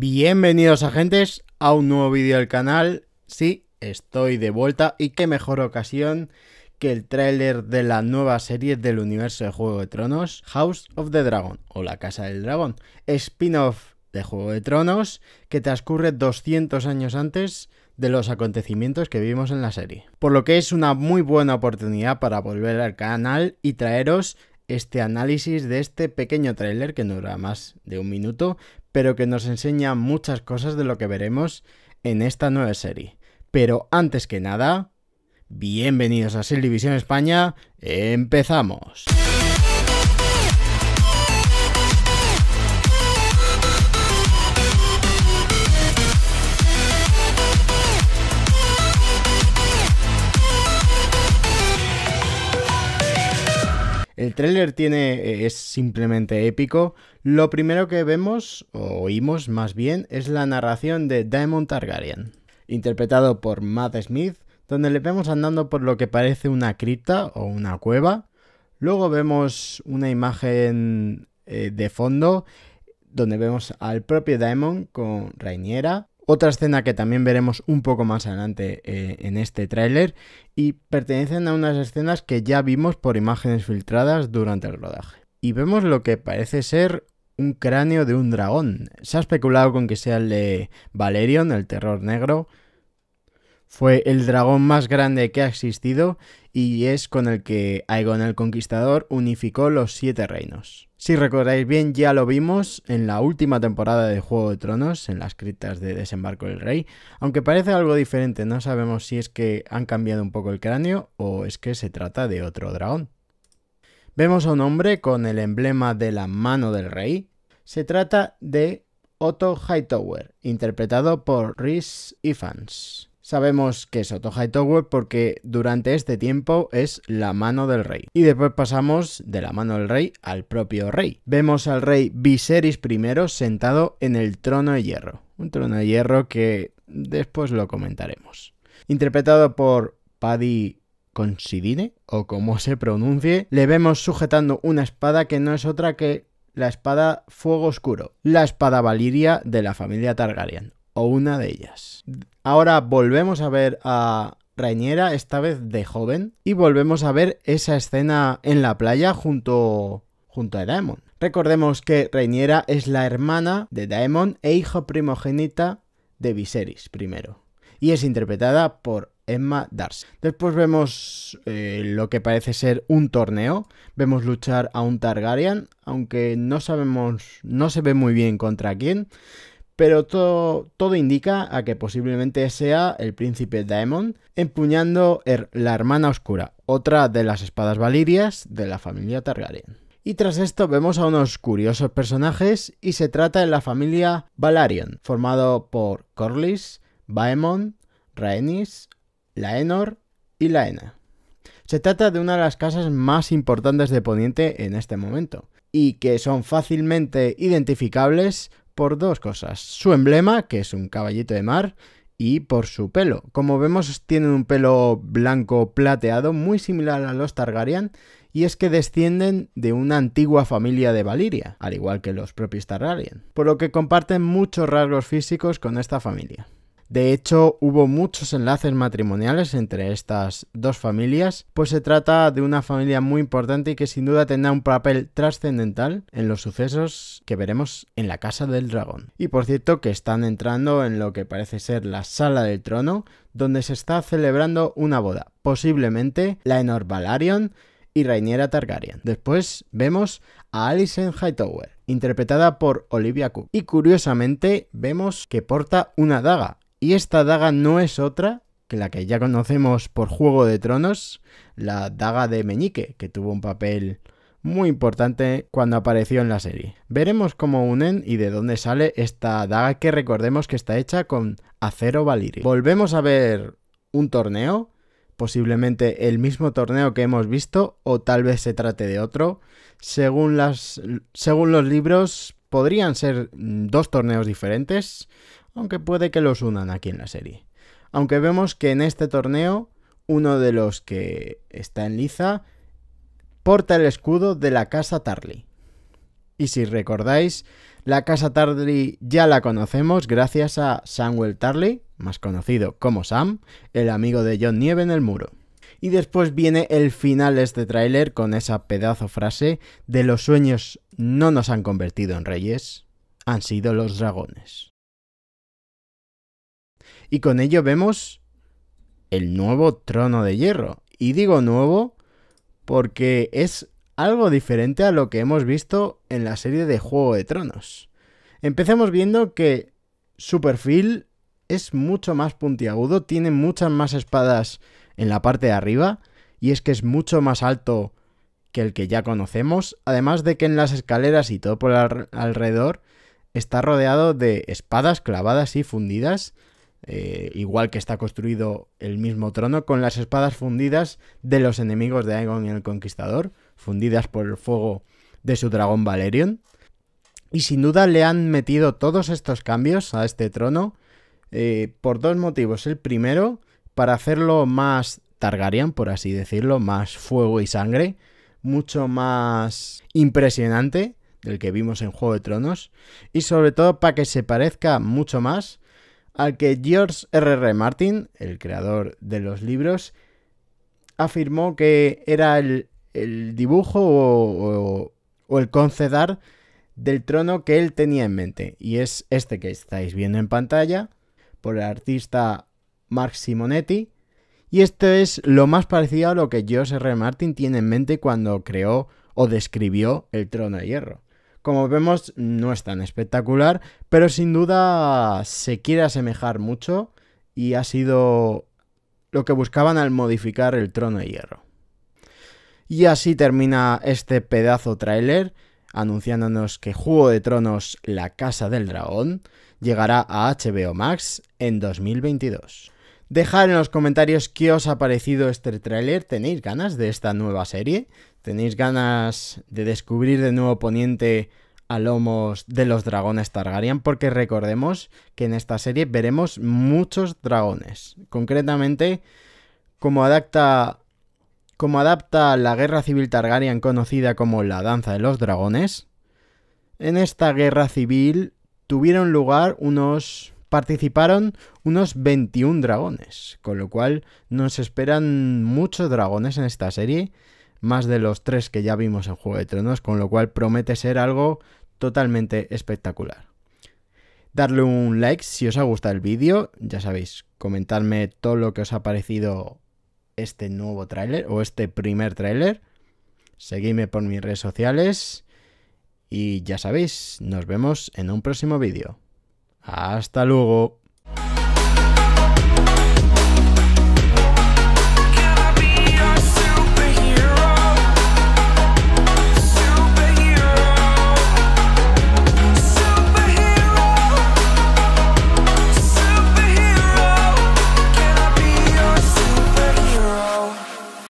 Bienvenidos agentes a un nuevo vídeo del canal. Sí, estoy de vuelta y qué mejor ocasión que el tráiler de la nueva serie del universo de Juego de Tronos, House of the Dragon o La Casa del Dragón, spin-off de Juego de Tronos que transcurre 200 años antes de los acontecimientos que vimos en la serie. Por lo que es una muy buena oportunidad para volver al canal y traeros este análisis de este pequeño tráiler que no dura más de un minuto, pero que nos enseña muchas cosas de lo que veremos en esta nueva serie. Pero antes que nada, bienvenidos a Silvivisión España, empezamos. tráiler tiene e, es simplemente épico. Lo primero que vemos, o oímos más bien, es la narración de Daemon Targaryen, interpretado por Matt Smith, donde le vemos andando por lo que parece una cripta o una cueva. Luego vemos una imagen eh, de fondo donde vemos al propio Daemon con Rainiera otra escena que también veremos un poco más adelante eh, en este tráiler y pertenecen a unas escenas que ya vimos por imágenes filtradas durante el rodaje. Y vemos lo que parece ser un cráneo de un dragón. Se ha especulado con que sea el de Valerion, el terror negro, fue el dragón más grande que ha existido y es con el que Aegon el Conquistador unificó los siete reinos. Si recordáis bien, ya lo vimos en la última temporada de Juego de Tronos, en las criptas de Desembarco del Rey, aunque parece algo diferente, no sabemos si es que han cambiado un poco el cráneo o es que se trata de otro dragón. Vemos a un hombre con el emblema de la mano del rey. Se trata de Otto Hightower, interpretado por Rhys Ifans. Sabemos que es Otto porque durante este tiempo es la mano del rey. Y después pasamos de la mano del rey al propio rey. Vemos al rey Viserys I sentado en el trono de hierro. Un trono de hierro que después lo comentaremos. Interpretado por Paddy Considine, o como se pronuncie, le vemos sujetando una espada que no es otra que la espada Fuego Oscuro, la espada Valiria de la familia Targaryen, una de ellas. Ahora volvemos a ver a Rainiera esta vez de joven, y volvemos a ver esa escena en la playa junto, junto a Daemon. Recordemos que Rainiera es la hermana de Daemon e hijo primogénita de Viserys primero y es interpretada por Emma Darcy. Después vemos eh, lo que parece ser un torneo. Vemos luchar a un Targaryen, aunque no sabemos, no se ve muy bien contra quién pero todo, todo indica a que posiblemente sea el príncipe Daemon empuñando er, la hermana oscura, otra de las espadas valirias de la familia Targaryen. Y tras esto vemos a unos curiosos personajes y se trata de la familia Valarion, formado por Corlys, Baemon, Rhaenys, Laenor y Laena. Se trata de una de las casas más importantes de Poniente en este momento, y que son fácilmente identificables por dos cosas. Su emblema, que es un caballito de mar, y por su pelo. Como vemos, tienen un pelo blanco plateado, muy similar a los Targaryen, y es que descienden de una antigua familia de Valiria, al igual que los propios Targaryen, por lo que comparten muchos rasgos físicos con esta familia. De hecho, hubo muchos enlaces matrimoniales entre estas dos familias, pues se trata de una familia muy importante y que sin duda tendrá un papel trascendental en los sucesos que veremos en la Casa del Dragón. Y por cierto que están entrando en lo que parece ser la Sala del Trono, donde se está celebrando una boda, posiblemente la Enor Valarion y Rainiera Targaryen. Después vemos a Alison Hightower, interpretada por Olivia Cook. Y curiosamente vemos que porta una daga, y esta daga no es otra que la que ya conocemos por Juego de Tronos, la daga de Meñique, que tuvo un papel muy importante cuando apareció en la serie. Veremos cómo unen y de dónde sale esta daga que recordemos que está hecha con acero valirio. Volvemos a ver un torneo, posiblemente el mismo torneo que hemos visto o tal vez se trate de otro. Según, según los libros podrían ser dos torneos diferentes aunque puede que los unan aquí en la serie. Aunque vemos que en este torneo, uno de los que está en liza porta el escudo de la Casa Tarly. Y si recordáis, la Casa Tarly ya la conocemos gracias a Samuel Tarly, más conocido como Sam, el amigo de John Nieve en el muro. Y después viene el final de este tráiler con esa pedazo frase de los sueños no nos han convertido en reyes, han sido los dragones. Y con ello vemos el nuevo trono de hierro. Y digo nuevo porque es algo diferente a lo que hemos visto en la serie de Juego de Tronos. Empecemos viendo que su perfil es mucho más puntiagudo, tiene muchas más espadas en la parte de arriba, y es que es mucho más alto que el que ya conocemos, además de que en las escaleras y todo por alrededor está rodeado de espadas clavadas y fundidas, eh, igual que está construido el mismo trono, con las espadas fundidas de los enemigos de Aegon el Conquistador, fundidas por el fuego de su dragón Valerion. Y sin duda le han metido todos estos cambios a este trono eh, por dos motivos. El primero, para hacerlo más Targaryen, por así decirlo, más fuego y sangre, mucho más impresionante del que vimos en Juego de Tronos, y sobre todo para que se parezca mucho más al que George R. R. Martin, el creador de los libros, afirmó que era el, dibujo o, el concedar del trono que él tenía en mente, y es este que estáis viendo en pantalla, por el artista Mark Simonetti, y esto es lo más parecido a lo que George R. R. Martin tiene en mente cuando creó o describió el trono de hierro. Como vemos, no es tan espectacular, pero sin duda se quiere asemejar mucho y ha sido lo que buscaban al modificar el trono de hierro. Y así termina este pedazo trailer, anunciándonos que Juego de Tronos La Casa del Dragón llegará a HBO Max en 2022. Dejad en los comentarios qué os ha parecido este tráiler, ¿tenéis ganas de esta nueva serie? tenéis ganas de descubrir de nuevo Poniente a lomos de los dragones Targaryen, porque recordemos que en esta serie veremos muchos dragones. Concretamente, como adapta, adapta la guerra civil Targaryen conocida como la Danza de los Dragones, en esta guerra civil tuvieron lugar unos... participaron unos 21 dragones, con lo cual nos esperan muchos dragones en esta serie más de los tres que ya vimos en Juego de Tronos, con lo cual promete ser algo totalmente espectacular. Darle un like si os ha gustado el vídeo, ya sabéis, comentarme todo lo que os ha parecido este nuevo tráiler o este primer tráiler. Seguidme por mis redes sociales y ya sabéis, nos vemos en un próximo vídeo. Hasta luego.